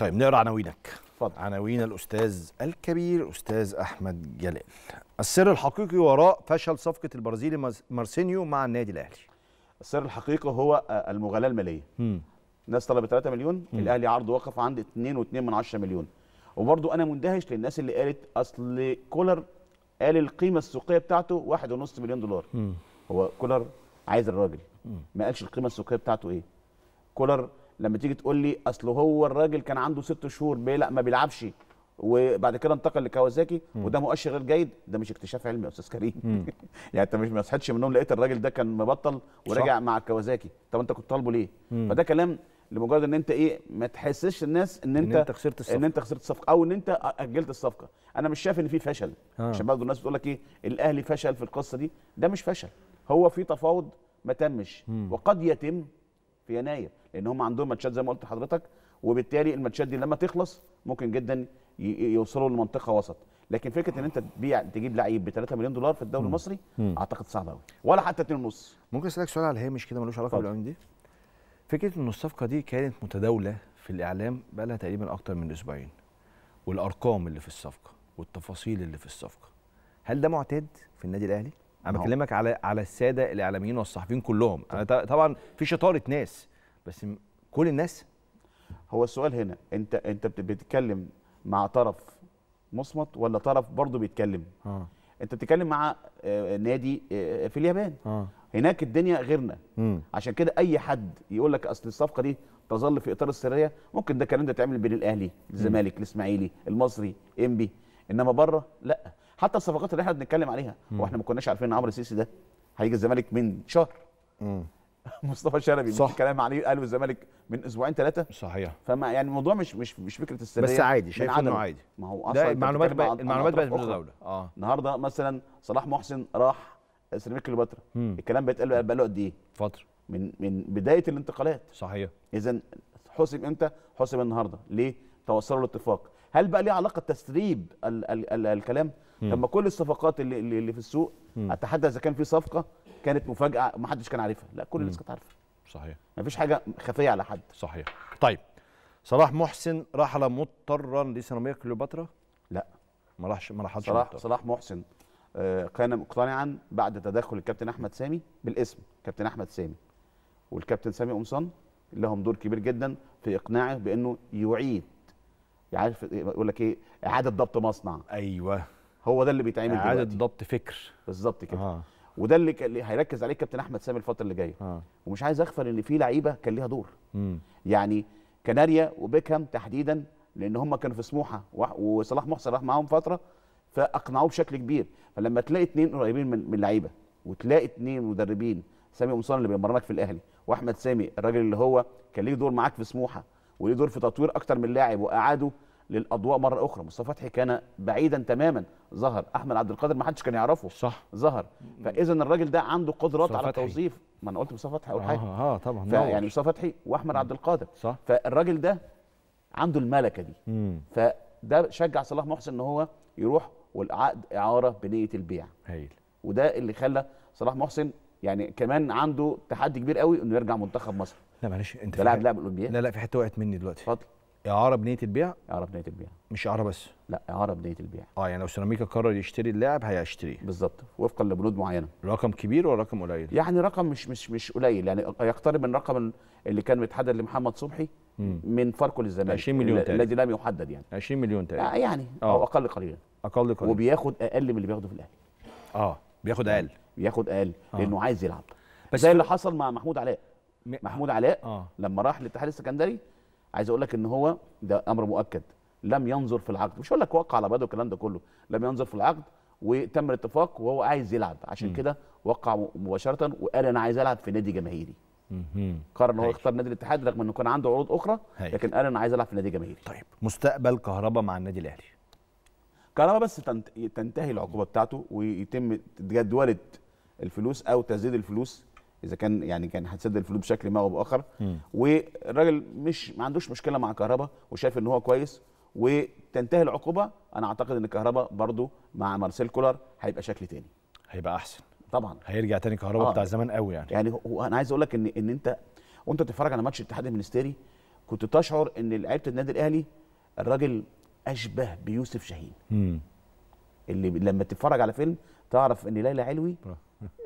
طيب نقرا عناوينك اتفضل عناوين الاستاذ الكبير استاذ احمد جلال السر الحقيقي وراء فشل صفقه البرازيلي مارسينيو مع النادي الاهلي السر الحقيقي هو آه، المغالاة المالية الناس طلبت 3 مليون م. الاهلي عرضه وقف عند 2.2 مليون وبرضه انا مندهش للناس اللي قالت اصل كولر قال القيمه السوقيه بتاعته 1.5 مليون دولار م. هو كولر عايز الراجل م. ما قالش القيمه السوقيه بتاعته ايه كولر لما تيجي تقول لي اصل هو الراجل كان عنده ست شهور بيلعب ما بيلعبش وبعد كده انتقل لكاوازاكي وده مؤشر غير جيد ده مش اكتشاف علمي يا استاذ كريم يعني انت مش ما صحيتش من النوم لقيت الراجل ده كان مبطل وراجع مع كاوازاكي طب انت كنت طالبه ليه فده كلام لمجرد ان انت ايه ما تحسش الناس ان انت ان انت خسرت الصفقه ان انت خسرت الصفقه او ان انت اجلت الصفقه انا مش شايف ان في فشل آه. عشان برضه الناس بتقول لك ايه الاهلي فشل في القصه دي ده مش فشل هو في تفاوض ما تمش وقد يتم في يناير لان هم عندهم ماتشات زي ما قلت لحضرتك وبالتالي الماتشات دي لما تخلص ممكن جدا يوصلوا لمنطقه وسط لكن فكره ان انت تبيع تجيب لعيب ب 3 مليون دولار في الدوري المصري اعتقد صعب قوي ولا حتى 2 ونص ممكن اسالك سؤال على الهامش كده ملوش علاقه بالعيون دي فكره ان الصفقه دي كانت متداوله في الاعلام بقى لها تقريبا اكتر من اسبوعين والارقام اللي في الصفقه والتفاصيل اللي في الصفقه هل ده معتاد في النادي الاهلي انا نعم. بكلمك على على الساده الاعلاميين والصحفيين كلهم انا طبعا في شطاره ناس بس كل الناس هو السؤال هنا انت انت بتتكلم مع طرف مصمت ولا طرف برضه بيتكلم آه. انت بتتكلم مع آه، نادي آه، في اليابان آه. هناك الدنيا غيرنا مم. عشان كده اي حد يقول لك اصل الصفقه دي تظل في اطار السريه ممكن ده الكلام ده يتعمل بين الاهلي الزمالك الاسماعيلي المصري انبي انما بره لا حتى الصفقات اللي احنا بنتكلم عليها واحنا ما كناش عارفين ان عمرو السيسي ده هيجي الزمالك من شهر مم. مصطفى شلبي صح الكلام عليه قاله الزمالك من اسبوعين ثلاثه صحيح فما يعني الموضوع مش مش مش فكره السريه بس عادي شايف انه عادي ما هو اصلا المعلومات بقى المعلومات بقت من الدوله اه النهارده مثلا صلاح محسن راح سيراميكا كليوباترا الكلام بيتقال بقى له قد ايه؟ فتره من من بدايه الانتقالات صحيح اذا حسم امتى؟ حسم النهارده ليه؟ توصلوا لاتفاق هل بقى ليه علاقه تسريب الكلام؟ لما كل الصفقات اللي, اللي في السوق اتحدى اذا كان في صفقه كانت مفاجاه ما حدش كان عارفها لا كل الناس كانت عارفه صحيح ما فيش حاجه خفيه على حد صحيح طيب صلاح محسن رحل مضطرا لسيراميكا كليوباترا لا ما راحش ما راحش صلاح مضطر. صلاح محسن آه، كان مقتنعا بعد تدخل الكابتن احمد سامي بالاسم كابتن احمد سامي والكابتن سامي قمصان لهم دور كبير جدا في اقناعه بانه يعيد عارف يقول لك ايه اعاده ضبط مصنع ايوه هو ده اللي بيتعمل اعاده ضبط فكر بالظبط كده آه. وده اللي, هيركز عليه كابتن احمد سامي الفتره اللي جايه آه. ومش عايز اغفل ان في لعيبه كان ليها دور مم. يعني كناريا وبيكهام تحديدا لان هم كانوا في سموحه وصلاح محسن راح معاهم فتره فاقنعوه بشكل كبير فلما تلاقي اثنين قريبين من من لعيبه وتلاقي اثنين مدربين سامي قمصان اللي بيمرنك في الاهلي واحمد سامي الراجل اللي هو كان ليه دور معاك في سموحه وليه دور في تطوير اكتر من لاعب واعاده للاضواء مره اخرى مصطفى فتحي كان بعيدا تماما ظهر احمد عبد القادر ما حدش كان يعرفه صح ظهر فاذا الراجل ده عنده قدرات على التوظيف ما انا قلت مصطفى فتحي اول حاجه اه, آه طبعا يعني مصطفى فتحي واحمد عبد القادر صح فالراجل ده عنده الملكه دي مم. فده شجع صلاح محسن ان هو يروح والعقد اعاره بنيه البيع هايل وده اللي خلى صلاح محسن يعني كمان عنده تحدي كبير قوي انه يرجع منتخب مصر لا معلش انت لاعب لاعب الاولمبياد لا لا في حته وقعت مني دلوقتي اتفضل اعاره بنيه البيع اعاره بنيه البيع مش اعاره بس لا اعاره بنيه البيع اه يعني لو سيراميكا قرر يشتري اللاعب هيشتريه بالظبط وفقا لبنود معينه رقم كبير ولا رقم قليل يعني رقم مش مش مش قليل يعني يقترب من رقم اللي كان متحدد لمحمد صبحي مم. من فاركو للزمالك 20 مليون تقريبا الذي لم يحدد يعني 20 مليون تقريبا آه، يعني أوه. او اقل قليلا اقل قليلا وبياخد اقل من اللي بياخده في الاهلي اه بياخد اقل بياخد اقل آه. لانه عايز يلعب بس زي اللي حصل مع محمود علاء محمود علاء آه. لما راح للاتحاد السكندري عايز اقول لك ان هو ده امر مؤكد لم ينظر في العقد مش هقول لك وقع على بعضه الكلام ده كله لم ينظر في العقد وتم الاتفاق وهو عايز يلعب عشان كده وقع مباشره وقال انا عايز العب في نادي جماهيري قرر ان هو يختار نادي الاتحاد رغم انه كان عنده عروض اخرى هيك. لكن قال انا عايز العب في نادي جماهيري طيب مستقبل كهربا مع النادي الاهلي كهربا بس تنتهي العقوبه بتاعته ويتم جدوله الفلوس او تسديد الفلوس اذا كان يعني كان هتسد الفلوس بشكل ما او باخر والراجل مش ما عندوش مشكله مع كهربا وشايف ان هو كويس وتنتهي العقوبه انا اعتقد ان كهربا برضو مع مارسيل كولر هيبقى شكل تاني هيبقى احسن طبعا هيرجع تاني كهربا آه. بتاع زمان قوي يعني يعني هو انا عايز اقول لك ان ان انت وانت بتتفرج على ماتش الاتحاد المنستيري كنت تشعر ان لعيبه النادي الاهلي الراجل اشبه بيوسف شاهين اللي لما تتفرج على فيلم تعرف ان ليلى علوي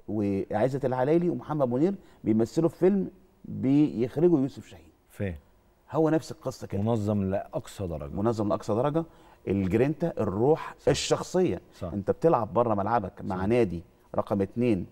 وعزت العلايلي ومحمد منير بيمثلوا في فيلم بيخرجوا يوسف شاهين فين هو نفس القصه كده منظم لاقصى درجه منظم لاقصى درجه الجرينتا الروح صح. الشخصيه صح. انت بتلعب بره ملعبك مع صح. نادي رقم اتنين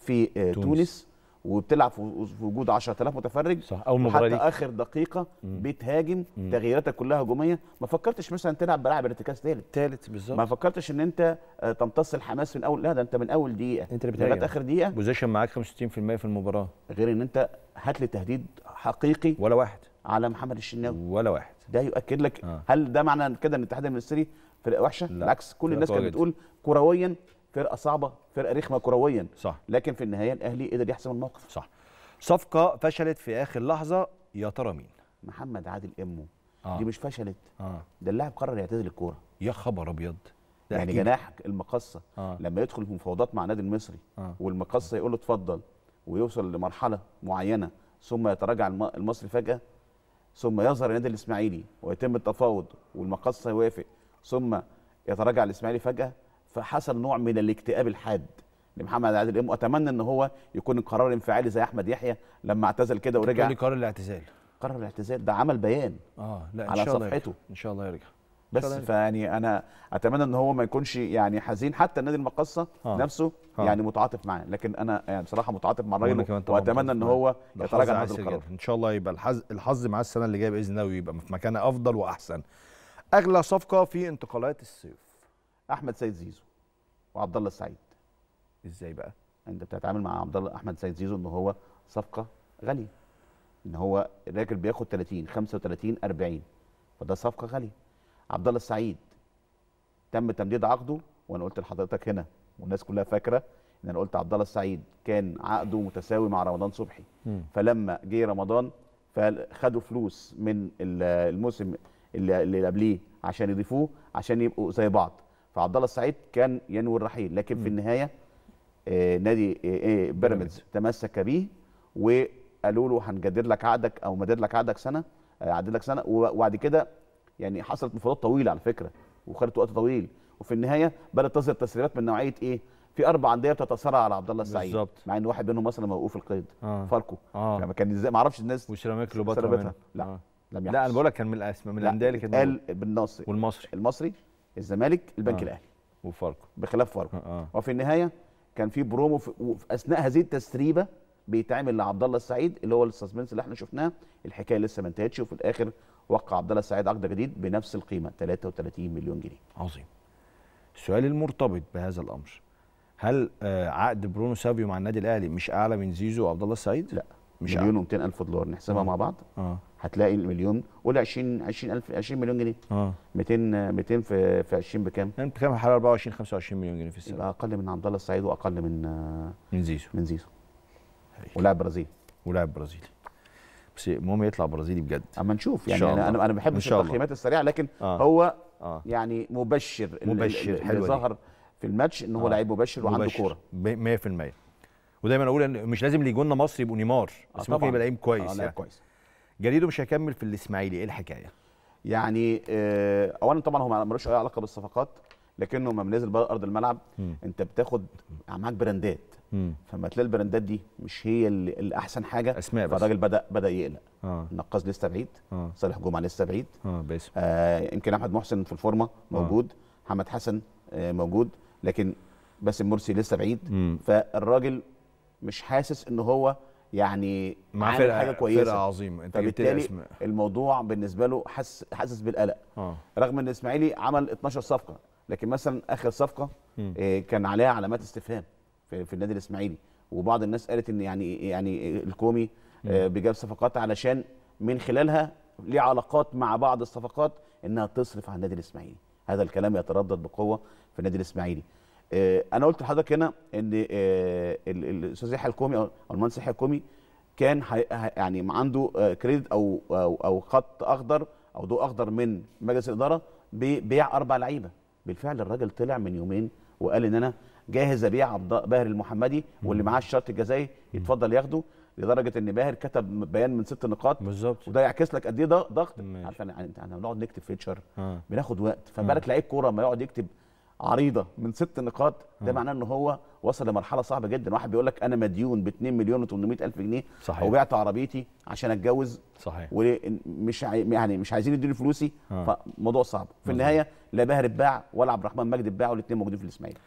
في آه، تونس, تونس. وبتلعب في وجود 10000 متفرج صح اول مباراه حتى اخر دقيقه مم. بتهاجم تغييراتك كلها هجوميه ما فكرتش مثلا تلعب بلاعب ارتكاز ثالث ثالث بالظبط ما فكرتش ان انت آه، تمتص الحماس من اول لا ده انت من اول دقيقه انت اللي لغايه اخر دقيقه بوزيشن معاك 65% في المباراه غير ان انت هات لي تهديد حقيقي ولا واحد على محمد الشناوي ولا واحد ده يؤكد لك آه. هل ده معنى كده ان الاتحاد المصري فرقه وحشه لا. بالعكس كل الناس كانت بتقول كرويا فرقه صعبه فرقه رخمه كرويا صح لكن في النهايه الاهلي قدر يحسم الموقف صح صفقه فشلت في اخر لحظه يا ترى مين محمد عادل امه آه. دي مش فشلت آه. ده اللاعب قرر يعتزل الكوره يا خبر ابيض يعني جناح المقصه آه. لما يدخل في مفاوضات مع النادي المصري آه. والمقصه يقول له اتفضل ويوصل لمرحله معينه ثم يتراجع المصري فجاه ثم يظهر النادي الاسماعيلي ويتم التفاوض والمقصه يوافق ثم يتراجع الاسماعيلي فجاه فحصل نوع من الاكتئاب الحاد لمحمد عادل امام واتمنى ان هو يكون القرار انفعالي زي احمد يحيى لما اعتزل كده ورجع لي قرار الاعتزال قرار الاعتزال ده عمل بيان اه لا إن شاء الله صفحته يرجع. ان شاء الله يرجع بس فيعني انا اتمنى ان هو ما يكونش يعني حزين حتى النادي المقصه آه. نفسه آه. يعني متعاطف معاه لكن انا يعني بصراحه متعاطف مع الراجل واتمنى ان هو يتراجع عن هذا القرار ان شاء الله يبقى الحظ الحظ معاه السنه اللي جايه باذن الله ويبقى في مكانه افضل واحسن اغلى صفقه في انتقالات الصيف احمد سيد زيزو وعبد الله السعيد ازاي بقى انت بتتعامل مع عبد الله احمد سيد زيزو ان هو صفقه غاليه ان هو الراجل بياخد 30 35 40 فده صفقه غاليه عبد الله السعيد تم تمديد عقده وانا قلت لحضرتك هنا والناس كلها فاكره ان انا قلت عبد الله السعيد كان عقده متساوي مع رمضان صبحي م. فلما جه رمضان فخدوا فلوس من الموسم اللي قبليه عشان يضيفوه عشان يبقوا زي بعض فعبد الله السعيد كان ينوي الرحيل لكن م. في النهايه آه نادي آه, آه، بيراميدز تمسك به وقالوا له هنجدد لك عقدك او مدد لك عقدك سنه آه، عدد لك سنه وبعد كده يعني حصلت مفاوضات طويله على فكره وخدت وقت طويل وفي النهايه بدات تظهر تسريبات من نوعيه ايه في اربع انديه بتتصارع على عبد الله السعيد بالظبط مع ان واحد منهم مثلا موقوف القيد آه. فاركو آه. لما كان ازاي ما اعرفش الناس وشراميك كليوباترا لا آه. لم يحصل لا انا بقول لك كان من الاسماء من الانديه اللي كانت قال بن والمصري المصري الزمالك البنك آه. الاهلي وفاركو بخلاف فاركو آه. آه. وفي النهايه كان في برومو في اثناء هذه التسريبه بيتعمل لعبد الله السعيد اللي هو السسبنس اللي احنا شفناه الحكايه لسه ما انتهتش وفي الاخر وقع عبد الله السعيد عقد جديد بنفس القيمه 33 مليون جنيه عظيم السؤال المرتبط بهذا الامر هل آه، عقد برونو سافيو مع النادي الاهلي مش اعلى من زيزو وعبد الله السعيد لا مش نعم. مليون و200 الف دولار نحسبها آه. مع بعض اه هتلاقي المليون قول 20 20000 20 مليون جنيه اه 200 200 في في 20 بكام؟ يعني انت بتتكلم حوالي 24 25 مليون جنيه في السنه يبقى اقل من عبد الله السعيد واقل من من زيزو من زيزو ولاعب برازيلي ولاعب برازيلي بس المهم يطلع برازيلي بجد اما نشوف يعني انا انا بحب التقييمات السريعه لكن آه. هو آه. يعني مبشر مبشر اللي ظهر في الماتش ان هو آه. لعيب مبشر وعنده كوره 100% ودايما اقول ان مش لازم اللي يجونا مصر يبقوا نيمار بس آه، ممكن يبقى لعيب كويس آه يعني. كويس جريدو مش هيكمل في الاسماعيلي ايه الحكايه؟ يعني آه اولا طبعا هو ملوش اي علاقه بالصفقات لكنه لما بنزل ارض الملعب م. انت بتاخد يعني معاك براندات فما تلاقي البراندات دي مش هي اللي احسن حاجه اسماء بس فالراجل بدا بدا يقلق آه. نقاز لسه بعيد آه. صالح جمعه لسه بعيد اه باسم آه يمكن احمد محسن في الفورمه آه. موجود محمد آه. حسن آه موجود لكن باسم مرسي لسه بعيد فالراجل مش حاسس ان هو يعني مع فرقه حاجه كويسه فرقه عظيمه انت جبت فبالتالي الموضوع بالنسبه له حاسس حاسس بالقلق آه. رغم ان اسماعيلي عمل 12 صفقه لكن مثلا اخر صفقه إيه كان عليها علامات استفهام في, في النادي الاسماعيلي وبعض الناس قالت ان يعني يعني الكومي آه بجاب صفقات علشان من خلالها ليه علاقات مع بعض الصفقات انها تصرف على النادي الاسماعيلي هذا الكلام يتردد بقوه في النادي الاسماعيلي آه، انا قلت لحضرتك هنا ان آه، الاستاذ يحيى الكومي او المهندس يحيى الكومي كان يعني عنده آه، كريدت او او خط اخضر او ضوء اخضر من مجلس الاداره ببيع اربع لعيبه بالفعل الراجل طلع من يومين وقال ان انا جاهز ابيع عبد باهر المحمدي واللي معاه الشرط الجزائي يتفضل ياخده لدرجه ان باهر كتب بيان من ست نقاط بالظبط وده يعكس لك قد ايه ضغط عشان يعني احنا بنقعد نكتب فيتشر آه. بناخد وقت فبالك آه. لعيب كوره ما يقعد يكتب عريضه من ست نقاط ده معناه ان هو وصل لمرحله صعبه جدا واحد بيقول لك انا مديون ب 2 مليون و800 الف جنيه صحيح وبعت عربيتي عشان اتجوز صحيح ومش عاي... يعني مش عايزين يدوني فلوسي آه. فموضوع صعب في النهايه لا باهر اتباع ولا عبد الرحمن مجدي اتباع الاثنين موجودين في الاسماعيلي